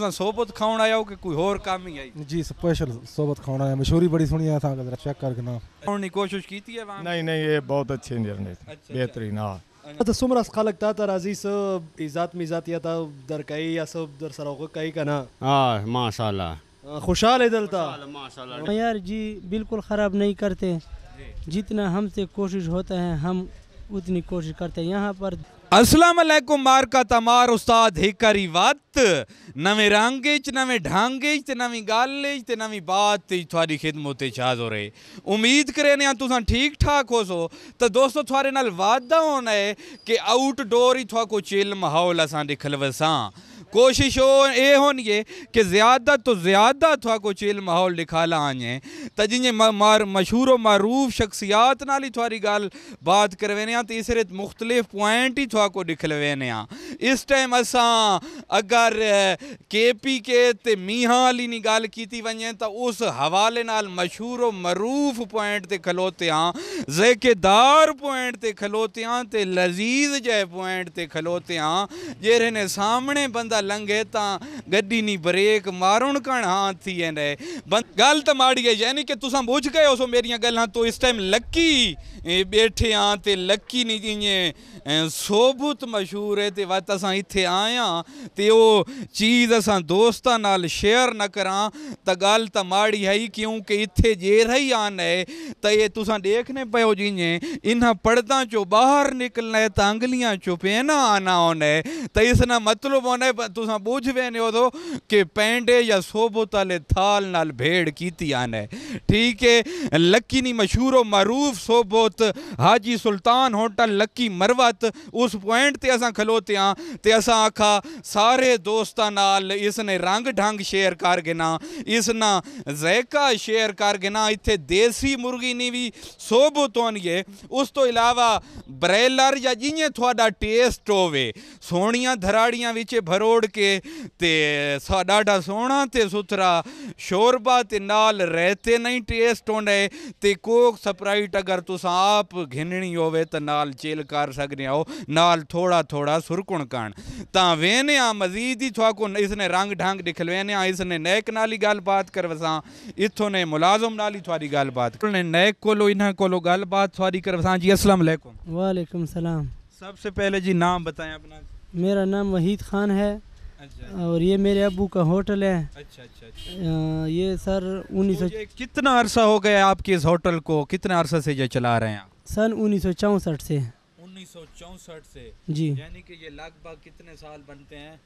सोबत खाण आया हो कि कोई ਕੋਈ काम ही आई जी स्पेशल सोबत खाण आया मशहूरी बड़ी सुनी है था चेक करके ना ਖਾਉਣ ਦੀ ਕੋਸ਼ਿਸ਼ ਕੀਤੀ ਹੈ ਵਾਂ नहीं नहीं ये बहुत अच्छे निर्णय थे अच्छा, अच्छा। बेहतरीन हाँ आता अच्छा। अच्छा, सुमरास खालक तात राजीस इजात मिजात या ता दर कई या सब दर सरोग कई का ना हां माशाल्लाह खुशहाल है दलता माशाल्लाह यार जी बिल्कुल ख़राब नहीं करते जितना हमसे कोशिश होता है हम उतनी कोशिश करते हैं यहाँ पर असलम मार का तमार उस्ताद हिकरी वत नवे रंगे नवे ढांगे नवी गल नवी बात थोड़ी खिदमत हाज हो रहे उम्मीद करे ने तुसा ठीक ठाक हो सो तो दोस्तों थोड़े नाल वादा होना है कि आउटडोर ही थोड़ा कोई चिल माहौल असा दिखल वसां कोशिश ये होनी है कि ज़्यादा तो ज़्यादा थोड़ा को चिल माहौल निकाला आने तो जिन मार मशहूर व मरूफ शख्सियात ना ही थोड़ी गाल बात करवेने तो इस मुख्तलिफ पॉइंट ही थोड़ा को निकलवेने इस टाइम असा अगर के पी के ते मीहा अली की गाल की वने तो उस हवाले नाल मशहूर मरूफ पॉइंट से खलोते हाँ जेकेदार पॉइंट से खलोते हाँ तो लजीज जै पॉइंट से खलोते हाँ जेरे ने सामने बंदा था लंघे था गड्डी नी ब्रेक मारण कण हाँ थी ने गल तो माड़ी है यानी कि तुसा बुझ गए सो मेरिया गल् तो इस टाइम लकी बैठे हाँ तो लकी नी इं सोबुत मशहूर है तो वत असा इतने आया तो वो चीज़ असा दोस्तों शेयर न करा तो गल तो माड़ी है क्योंकि इतने जेर ही आन है तो ये तुसा देखने पो जिन्हें इन्ह पड़दा चो बाहर निकलना है तो अंगलियां चो पेना आना होना है तो इसना मतलब होना तुसा बूझ वेने हो दो कि पेंडे या सोबुत थाल नाल भेड़ कीती आने ठीक है लक्की नी मशहूर मरूफ सोबुत हाजी सुल्तान होटल लक्की मरवत उस पॉइंट ते असा खलोते हाँ ते असा आखा सारे दोस्तां नाल इसने रंग ढंग शेयर कर गिना इस ना जायका शेयर कर गिना इतने देसी मुर्गी नी भी सोबुत होनी है उस तो इलावा ब्रेलर या जिन्हें थोड़ा टेस्ट होवे सोहणियां धराड़ियां भरो ਤੋੜ ਕੇ ਤੇ ਸਾਡਾ ਸੋਹਣਾ ਤੇ ਸੁਥਰਾ ਸ਼ੋਰਬਾ ਤੇ ਨਾਲ ਰਹਿਤੇ ਨਹੀਂ ਟੇਸਟ ਹੁੰਦੇ ਤੇ ਕੋਕ ਸਪਰਾਈਟ ਅਗਰ ਤੁਸੀਂ ਆਪ ਘਿੰਣੀ ਹੋਵੇ ਤਾਂ ਨਾਲ ਚੇਲ ਕਰ ਸਕਦੇ ਹੋ ਨਾਲ ਥੋੜਾ ਥੋੜਾ ਸੁਰਕਣ ਕਣ ਤਾਂ ਵੇਨੇ ਆ ਮਜ਼ੀਦ ਹੀ ਥਵਾ ਕੋ ਇਸਨੇ ਰੰਗ ਢੰਗ ਦਿਖਲਵੇਨੇ ਆ ਇਸਨੇ ਨੈਕ ਨਾਲ ਹੀ ਗੱਲਬਾਤ ਕਰਵਸਾਂ ਇਥੋਂ ਨੇ ਮੁਲਾਜ਼ਮ ਨਾਲ ਹੀ ਤੁਹਾਡੀ ਗੱਲਬਾत ਕਰਨੇ ਨੈਕ ਕੋਲੋ ਇਹਨਾਂ ਕੋਲੋ ਗੱਲਬਾत ਤੁਹਾਡੀ ਕਰਵਸਾਂ जी अस्सलाम वालेकुम वालेकुम सलाम सबसे पहले जी नाम बताएं अपना मेरा नाम वहीद ख़ान है अच्छा, अच्छा। और ये मेरे अबू का होटल है अच्छा अच्छा अच्छा ये सर उन्नीस सौ तो कितना अरसा हो गया आपके इस होटल को कितना अरसा से ये चला रहे हैं आप सन उन्नीस सौ चौंसठ से उन्नीस सौ चौंसठ से जी यानी कि ये लगभग कितने साल बनते हैं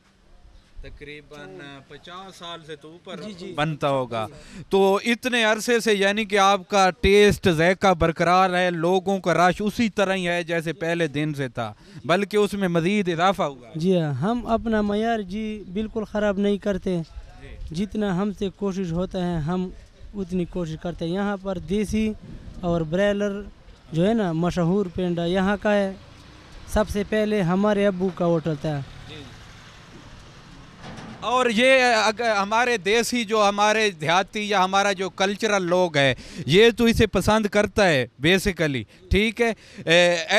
तकरीबन पचास साल से तो ऊपर बनता होगा तो इतने अरसे से यानी कि आपका टेस्ट जैका बरकरार है लोगों का रश उसी तरह ही है जैसे पहले दिन से था बल्कि उसमें मज़ीद इजाफा हुआ जी हाँ हम अपना मैार जी बिल्कुल ख़राब नहीं करते जितना हमसे कोशिश होता है हम उतनी कोशिश करते हैं यहाँ पर देसी और ब्रैलर जो है ना मशहूर पेंडा यहाँ का है सबसे पहले हमारे अबू का होटल था और ये अगर हमारे देसी जो हमारे देहाती या हमारा जो कल्चरल लोग है ये तो इसे पसंद करता है बेसिकली ठीक है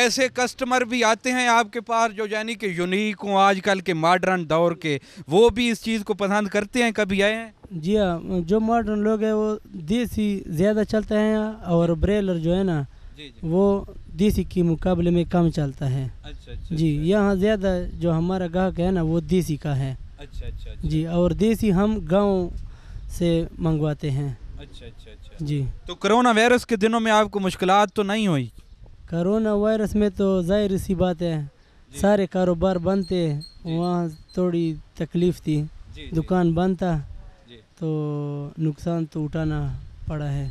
ऐसे कस्टमर भी आते हैं आपके पास जो यानी कि यूनिक हों आजकल के मॉडर्न दौर के वो भी इस चीज़ को पसंद करते हैं कभी आए हैं जी हाँ जो मॉडर्न लोग हैं वो देसी ज़्यादा चलते हैं और ब्रेलर जो है ना जी जी। वो देसी के मुकाबले में कम चलता है अच्छा, अच्छा, जी अच्छा। यहाँ ज़्यादा जो हमारा ग्राहक है ना वो देसी का है अच्छा, अच्छा अच्छा, जी और देसी हम गांव से मंगवाते हैं अच्छा अच्छा अच्छा जी तो कोरोना वायरस के दिनों में आपको मुश्किल तो नहीं हुई कोरोना वायरस में तो जाहिर सी बात है सारे कारोबार बंद थे वहाँ थोड़ी तकलीफ थी दुकान बंद था तो नुकसान तो उठाना पड़ा है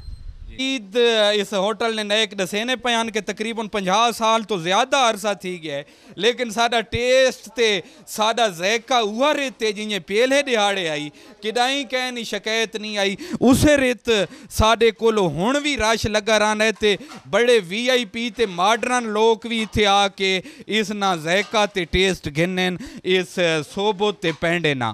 ईद इस होटल ने नए दसेने पयान के तकरीबन पंजा साल तो ज़्यादा अरसा थी गया है लेकिन साडा टेस्ट ते साडा जैका उ रेत है जिन्हें दिहाड़े आई किदाई कह नहीं शिकायत नहीं आई उस रेत साढ़े को हूँ भी रश लगा रहा है तो बड़े वी आई पी तो मॉडर्न लोग भी इतने आके इस ना जैका तो टेस्ट गिने इस सोबो ते पेंडे ना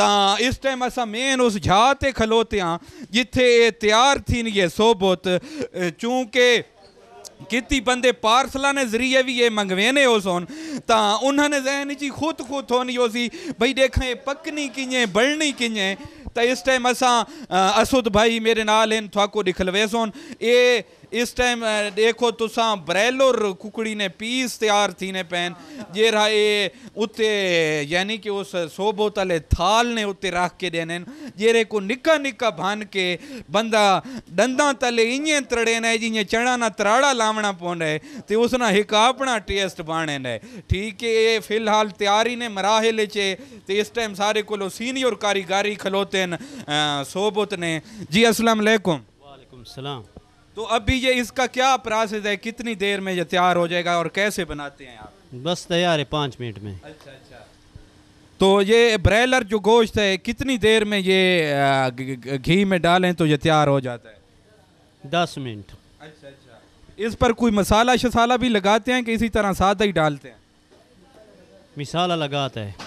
तो इस टाइम असा मेन उस झाते खलोते हाँ जिथे तैयार थी नहीं है बुत चूंकि ਕੀਤੀ ਬੰਦੇ ਪਾਰਸਲਾਂ ਨੇ ਜ਼ਰੀਏ ਵੀ ਇਹ ਮੰਗਵੇਂ ਨੇ ਉਸ ਹੋਣ ਤਾਂ ਉਹਨਾਂ ਨੇ ਜ਼ਹਿਨ ਵਿੱਚ ਖੁਦ ਖੁਦ ਹੋਣੀ ਹੋਸੀ ਭਈ ਦੇਖੇ ਪੱਕਣੀ ਕਿਵੇਂ ਬੜਨੀ ਕਿਵੇਂ ਤਾਂ ਇਸ ਟਾਈਮ ਅਸਾਂ ਅਸੁਦ ਭਾਈ ਮੇਰੇ ਨਾਲ ਇਹਨਾਂ ਤੁਹਾਨੂੰ ਦਿਖਲਵੇ ਸੋਨ ਇਹ इस टाइम देखो तुसा ब्रैलोर कुकड़ी ने पीस तैयार थी ने पैन जे रहा ये उत्ते यानी कि उस सो आले थाल ने उत्ते रख के देने जेरे को निका निका भान के बंदा डंदा तले इं तड़े ने जिए चढ़ा ना तराड़ा लावना है तो उसना एक अपना टेस्ट बाने ने ठीक है ये फिलहाल तैयारी ने ले चे तो इस टाइम सारे को सीनियर कारीगारी खलोते हैं सोबोत ने जी असलम वालेकुम सलाम तो अभी ये इसका क्या प्रोसेस है कितनी देर में ये तैयार हो जाएगा और कैसे बनाते हैं आप बस तैयार है पाँच मिनट में अच्छा अच्छा तो ये ब्रायलर जो गोश्त है कितनी देर में ये घी में डालें तो ये तैयार हो जाता है दस मिनट अच्छा अच्छा इस पर कोई मसाला शसाला भी लगाते हैं कि इसी तरह सादा ही डालते हैं मिसाला लगाता है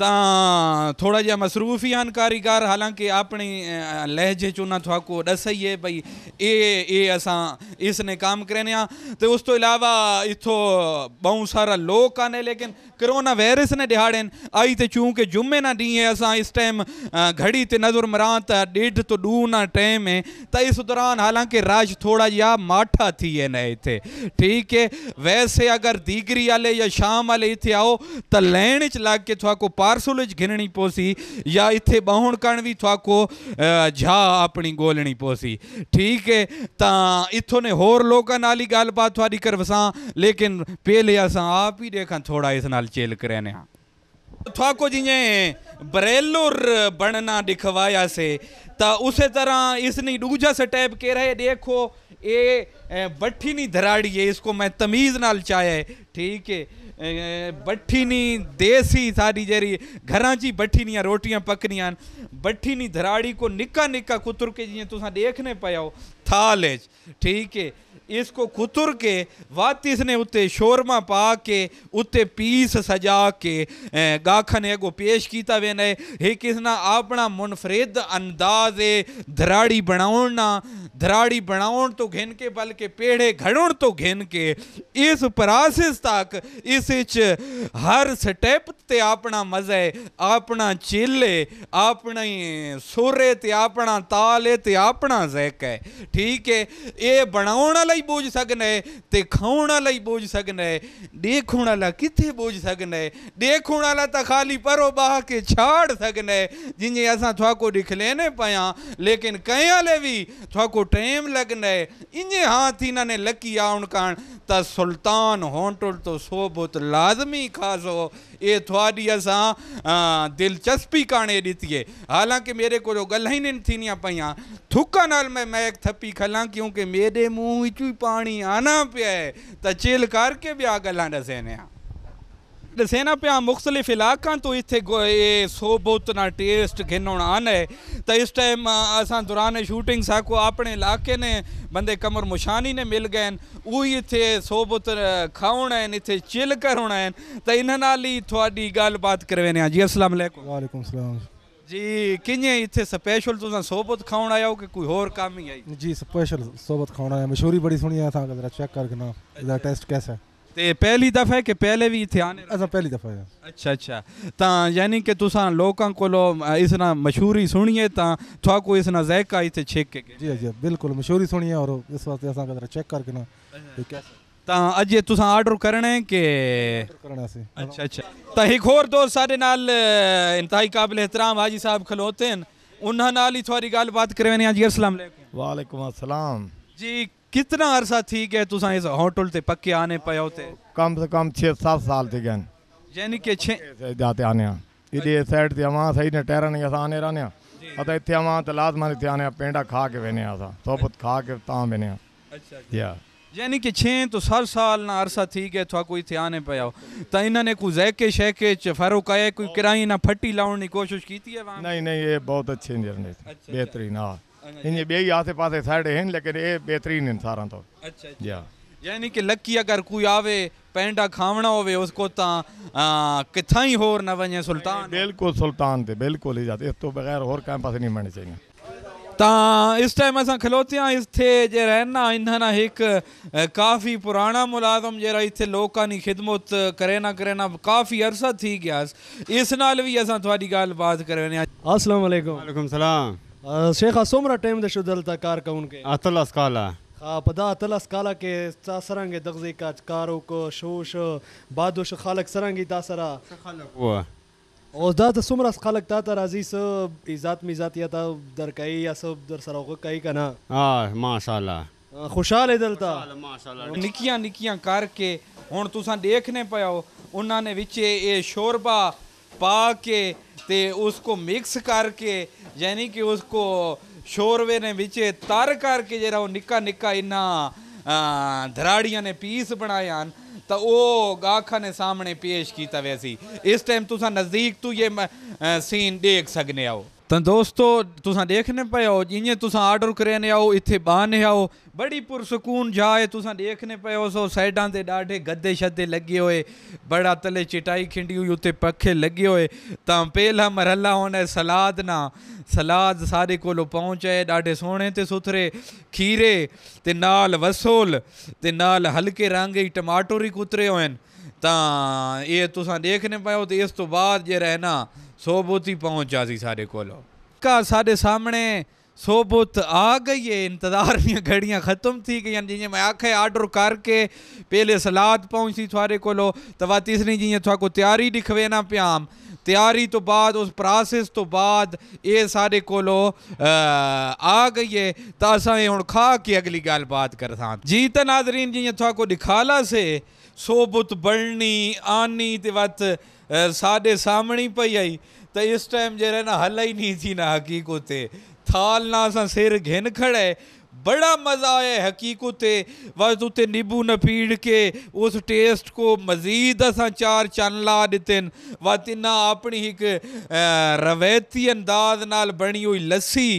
ਤਾਂ ਥੋੜਾ ਜਿਹਾ ਮਸਰੂਫ ਹੀ ਹਨ ਕਾਰੀਗਰ ਹਾਲਾਂਕਿ ਆਪਣੀ ਅ, ਲਹਿਜੇ ਚੋਂ ਨਾ ਤੁਹਾਨੂੰ ਦੱਸਈਏ ਭਈ ਇਹ ਇਹ ਅਸਾਂ ਇਸ ਨੇ ਕੰਮ ਕਰਨੇ ਆ ਤੇ ਉਸ ਤੋਂ ਇਲਾਵਾ ਇਥੋਂ ਬਹੁਤ ਸਾਰਾ ਲੋਕ ਆਨੇ ਲੇਕਿਨ ਕਰੋਨਾ ਵਾਇਰਸ ਨੇ ਦਿਹਾੜਨ ਆਈ ਤੇ ਚੂੰਕਿ ਜੁਮੇ ਨਾ ਡੀਏ ਅਸਾਂ ਇਸ ਟਾਈਮ ਘੜੀ ਤੇ ਨਜ਼ਰ ਮਰਾਂ ਤਾਂ ਡੇਢ ਤੋਂ ਦੂ ਨਾ ਟਾਈਮ ਹੈ ਤਾਂ इस दौरान हालांकि रश थोड़ा या माठा थी है ना इतने ठीक है वैसे अगर दीगरी वाले या शाम वाले इतने आओ तो लैन च लग के थोड़ा को पा પાર્સોલ જ ઘેરણી પોસી યા इथे बाहुण कणवी थवाको झा अपनी गोलणी पोसी ठीक है ता इथों ने होर लोग नाली गाल थोड़ी कर वसा लेकिन पहले असा आप ही देखा थोड़ा इस चेल करने थोड़ा को जिन्हें बनना दिखवाया से ता उसे तरह इसने दूजा स्टेप के रहे देखो ये बट्ठी नहीं धराड़ी है इसको मैं तमीज़ नाल चाहे ठीक है भट्ठीनी देसी सारी जहिड़ी घरां जी भट्ठीनियां रोटियां पकनियां भट्ठीनी धराड़ी को निका निका कुतुर के जी तुसा देखने पाया हो थाल ठीक है इसको खुतुर के वातिस ने उत्ते शोरमा पा के उत्ते पीस सजा के गाखन एगो पेश किया वेन है हे किसना अपना मुनफरिद अंदाज है धराड़ी बनाना धराड़ी बनाउन तो घिन के बल्कि पेड़े घड़न तो घिन के इस प्रासिस तक इस हर स्टेप ते अपना मजा है अपना चिल्ले अपना सुरे ते अपना ताले ते अपना जैक है ठीक है ये बनाने ਲਈ ਬੋਝ ਸਕਣਾ ਹੈ ਤੇ ਖਾਉਣ ਲਈ ਬੋਝ ਸਕਣਾ ਹੈ ਦੇਖਣ ਵਾਲਾ ਕਿੱਥੇ ਬੋਝ ਸਕਣਾ ਹੈ ਦੇਖਣ ਵਾਲਾ ਤਾਂ ਖਾਲੀ ਪਰੋ ਬਾਹ ਕੇ ਛਾੜ ਸਕਣਾ ਹੈ ਜਿੰਨੇ ਅਸਾਂ ਥਵਾ ਕੋ ਦਿਖਲੇ ਨੇ ਪਿਆ ਲੇਕਿਨ ਕਹਿਆ ਲੈ ਵੀ ਥਵਾ ਕੋ ਟਾਈਮ ਲੱਗਣਾ ਹੈ ਇੰਨੇ ਹਾਥ ਇਹਨਾਂ ਨੇ ਲੱਕੀ ਆਉਣ ਕਾਣ ਤਾਂ ਸੁਲਤਾਨ ਹੋਂਟਲ ਤੋਂ ਸੋਬਤ ਲਾਜ਼ਮੀ ਖਾਸ ਹੋ ये थोड़ी सां दिलचस्पी कान्हे ॾिती आहे हालांकि मेरे को गल थी थींदियां थुक नाल में महक थपी खल क्योंकि मेरे मुँह विचूं पाणी आना पिया त चिल कार के ॿिया ॻाल्हाईंदासीं अञा सेना पिया मुख़्तलिफ़ इलाक़ा तो इथे सोबुत ना टेस्ट घिनोण आन है तो इस टाइम असां दौरान शूटिंग साको अपने इलाके ने बंदे कमर मुशानी ने मिल गए उ इथे सोबुत खाउण आहिनि चिल करना आहिनि त इन नाल ई थोड़ी गलबात करे वेंदा जी असलम वालेकुम सलाम जी किए इथे स्पेशल तुसां सोबत आया हो कि कोई और काम ही आई जी स्पेशल सोबत खाउण आया मशहूरी बड़ी सुनी है चेक करके टेस्ट कैसा है ਤੇ ਪਹਿਲੀ ਦਫਾ ਹੈ ਕਿ ਪਹਿਲੇ ਵੀ ਇੱਥੇ ਆਨੇ ਅਸਾਂ ਪਹਿਲੀ ਦਫਾ ਹੈ ਅੱਛਾ ਅੱਛਾ ਤਾਂ ਯਾਨੀ ਕਿ ਤੁਸੀਂ ਲੋਕਾਂ ਕੋਲੋਂ ਇਸ ਨਾਲ ਮਸ਼ਹੂਰੀ ਸੁਣੀਏ ਤਾਂ ਤੁਹਾਨੂੰ ਕੋਈ ਇਸ ਨਾਲ ਜ਼ਾਇਕਾ ਇੱਥੇ ਛੇਕ ਕੇ ਜੀ ਜੀ ਬਿਲਕੁਲ ਮਸ਼ਹੂਰੀ ਸੁਣੀਏ ਔਰ ਇਸ ਵਾਸਤੇ ਅਸਾਂ ਕਦਰ ਚੈੱਕ ਕਰਕੇ ਨਾ ਤਾਂ ਅੱਜ ਇਹ ਤੁਸੀਂ ਆਰਡਰ ਕਰਨਾ ਹੈ ਕਿ ਕਰਨਾ ਸੀ ਅੱਛਾ ਅੱਛਾ ਤਾਂ ਇੱਕ ਹੋਰ ਦੋਸਤ ਸਾਡੇ ਨਾਲ ਇੰਤਹਾਈ ਕਾਬਿਲ ਇhtram ਹਾਜੀ ਸਾਹਿਬ ਖਲੋਤੇ ਹਨ ਉਹਨਾਂ ਨਾਲ ਹੀ ਤੁਹਾਡੀ ਗੱਲਬਾਤ ਕਰਵਾਉਣੀ ਆ ਜੀ ਅਸਲਾਮ ਅਲੈਕੁਮ ਵਾਲੇਕੁਮ ਅਸਲਾਮ ਜੀ कितना अरसा थी गया तुसा इस होटल ते पक्के आने पयो ते कम से कम 6 7 साल थे गन यानी के 6 जाते आने इदे साइड ते आवा सही ने टेरन या आने रहने अते इथे आवा ते लाजमा ते आने पेंडा खा के वेने आसा सोपत खा के ता वेने अच्छा, अच्छा या यानी कि छः तो हर साल ना अरसा थी के थोड़ा कोई थे आने पे आओ तो इन्होंने को जैके शेके च फरोक आए कोई किराई ना फट्टी लावण की कोशिश की थी है वहाँ नहीं नहीं ये बहुत अच्छे निर्णय अच्छा, अच्छा। बेहतरीन हाँ अच्छा, इन ॿई आसे पासे साइड आहिनि लेकिन इहे बहितरीन आहिनि सारा तौर तो। अच्छा जी अच्छा। यानी कि लकी अगर कोई आवे पेंडा खावना होवे उसको ता किथा ही होर ना वने सुल्तान बिल्कुल सुल्तान ते बिल्कुल ही जाते इस तो बगैर और काम पास नहीं मने चाहिए ता इस टाइम असा खलोतिया इथे जे रहना इन्हना एक काफ़ी पुराना मुलाजम जरा इथे लोगों की खिदमत करे ना करे ना काफ़ी अरसा थी गया इस नाल भी असा थोड़ी गाल बात करवे असलाम वालेकुम वालेकुम सलाम شیخ څومره ټایم د شو دلته کار کوونکې اتلس کاله په دا اتلس کاله کې تا سرنګ د غزي کاج کار وکړو شو شو بعد شو خلک سرنګ دا سره خلک و او دا د څومره خلک تا ته راځي س عزت میزات یا تا درکای یا سب در سره وکړي کنه ها ماشاءالله ਖੁਸ਼ਹਾਲ ਦਿਲ ਦਾ ਮਾਸ਼ਾਅੱਲਾ ਨਿੱਕੀਆਂ ਨਿੱਕੀਆਂ ਕਰਕੇ ਹੁਣ ਤੁਸੀਂ ਦੇਖਨੇ ਪਿਆ ਹੋ ਉਹਨਾਂ ਨੇ ਵਿੱਚ ਇਹ ਸ਼ੋਰਬਾ ਪਾ ਕੇ ਤੇ ਉਸ ਕੋ ਮਿਕਸ ਕਰਕੇ ਯਾਨੀ ਕਿ ਉਸ ਕੋ ਸ਼ੋਰਵੇ ਨੇ ਵਿੱਚ ਤਰ ਕਰਕੇ ਜਿਹੜਾ ਉਹ ਨਿੱਕਾ ਨਿੱਕਾ ਇਨਾ ਧਰਾੜੀਆਂ ਨੇ ਪੀਸ ਬਣਾਇਆ ਤਾਂ ਉਹ ਗਾਖਾ ਨੇ ਸਾਹਮਣੇ ਪੇਸ਼ ਕੀਤਾ ਵੈਸੀ ਇਸ ਟਾਈਮ ਤੁਸੀਂ ਨਜ਼ਦੀਕ ਤੋਂ ਇਹ ਸੀਨ ਦੇਖ ਸਕਨੇ ਆਓ ਤਾਂ ਦੋਸਤੋ ਤੁਸੀਂ ਦੇਖਨੇ ਹੋ ਜਿਵੇਂ ਤੁਸੀਂ ਆਰਡਰ ਕਰੇ ਨੇ ਆਓ ਇੱਥੇ ਬਾਨੇ ਆਓ ਬੜੀ ਪੁਰ ਸਕੂਨ ਜਾਏ ਤੁਸੀਂ ਦੇਖਨੇ ਪਿਓ ਸੋ ਸਾਈਡਾਂ ਤੇ ਡਾਢੇ ਗੱਦੇ ਛੱਦੇ ਲੱਗੇ ਹੋਏ ਬੜਾ ਤਲੇ ਚਟਾਈ ਖਿੰਡੀ ਹੋਈ ਉੱਤੇ ਪੱਖੇ ਲੱਗੇ ਹੋਏ ਤਾਂ ਪਹਿਲਾ ਮਰੱਲਾ ਹੋਣਾ ਸਲਾਦ ਨਾ ਸਲਾਦ ਸਾਰੇ ਕੋਲ ਪਹੁੰਚੇ ਡਾਢੇ ਸੋਹਣੇ ਤੇ ਸੁਥਰੇ ਖੀਰੇ ਤੇ ਨਾਲ ਵਸੋਲ ਤੇ ਨਾਲ ਹਲਕੇ ਰੰਗੇ ਟਮਾਟਰ ਕੁਤਰੇ ਹੋਏ देख नहीं पाओ तो इस तो बाद जो है ना सोबुत ही पहुंचा सी सारे को साढ़े सामने सोबुत आ गई है इंतजार दिन दड़ियाँ खत्म थी गई जी मैं आखे ऑर्डर करके पहले सलाद पहुंची थोड़े को तो तीसरी जी थोड़ा को तैयारी दिखवे ना प्याम ਤਿਆਰੀ ਤੋਂ ਬਾਅਦ ਉਸ ਪ੍ਰੋਸੈਸ ਤੋਂ ਬਾਅਦ ਇਹ ਸਾਡੇ ਕੋਲੋਂ ਆ ਗਈ ਹੈ ਤਾਂ ਅਸਾਂ ਇਹ ਹੁਣ ਖਾ ਕੇ ਅਗਲੀ ਗੱਲਬਾਤ ਕਰਸਾਂ ਜੀ ਤਾਂ ਨਾਜ਼ਰੀਨ ਜੀ ਤੁਹਾਡੇ ਕੋ ਦਿਖਾਲਾ ਸੇ सोबुत बढ़नी आनी ते वत साडे सामणी पई आई त इस टाइम जहिड़े न हल ई नी थी न हक़ीक़त ते थाल ना असां सिर घिन खड़े बड़ा मज़ा आया हकीकत बस उत्ते नींबू न पीड़ के उस टेस्ट को मज़ीद असा चार चन ला दिते बस तिना अपनी एक रवायती अंदाज नाल बनी हुई लस्सी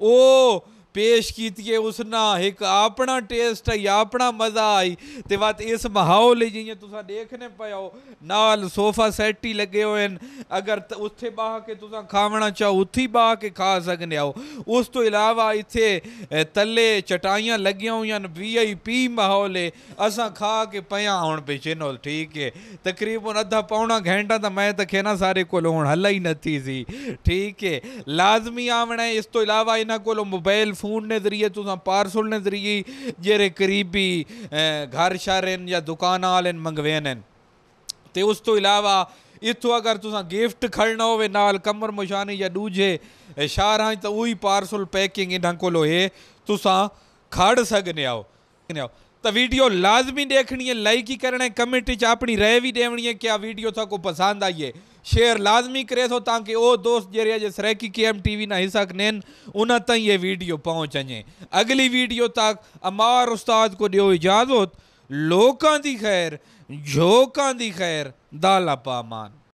ओ पेश कीती उस ना एक अपना टेस्ट आई अपना मजा आई तो बात इस माहौल जी तुम देखने पे हो नाल सोफा सैट ही लगे हुए हैं अगर त उत बह के तुम खावना चाहो उत बह के खा सकने हो उस तो इलावा इतने तले चटाइया लगिया हुई वी आई पी माहौल है असा खा के पया हूँ भी चिन्हल ठीक है तकरीबन अद्धा पौना घंटा तो मैं तो खेना सारे को हल ही नी थी ठीक है लाजमी आवना है इस तो इलावा इन्होंने को मोबाइल फ़ोन ने ज़रिए पार्सल ने ज़रिए जेरे करीबी घर शहर या दुकान आल आहिनि मंगवेन आहिनि उस तो इलावा इतों अगर तुसा गिफ्ट खड़ना हो नाल कमर मुशानी या दूजे शहर तो उ पार्सल पैकिंग इन्होंने को तुसा खड़ सकने तो वीडियो लाजमी देखनी है लाइक ही करना है कमेंट च अपनी राय भी देवनी है क्या वीडियो था को पसंद आई है शेयर लाजमी करे तो ताकि वो दोस्त जरिया जिस रैकी के एम टी वी ना हिस्सा कनेन उन तक ये वीडियो पहुँच अजे अगली वीडियो तक अमार उस्ताद को दियो इजाजत लोगों की खैर झोंकों की खैर दाला पामान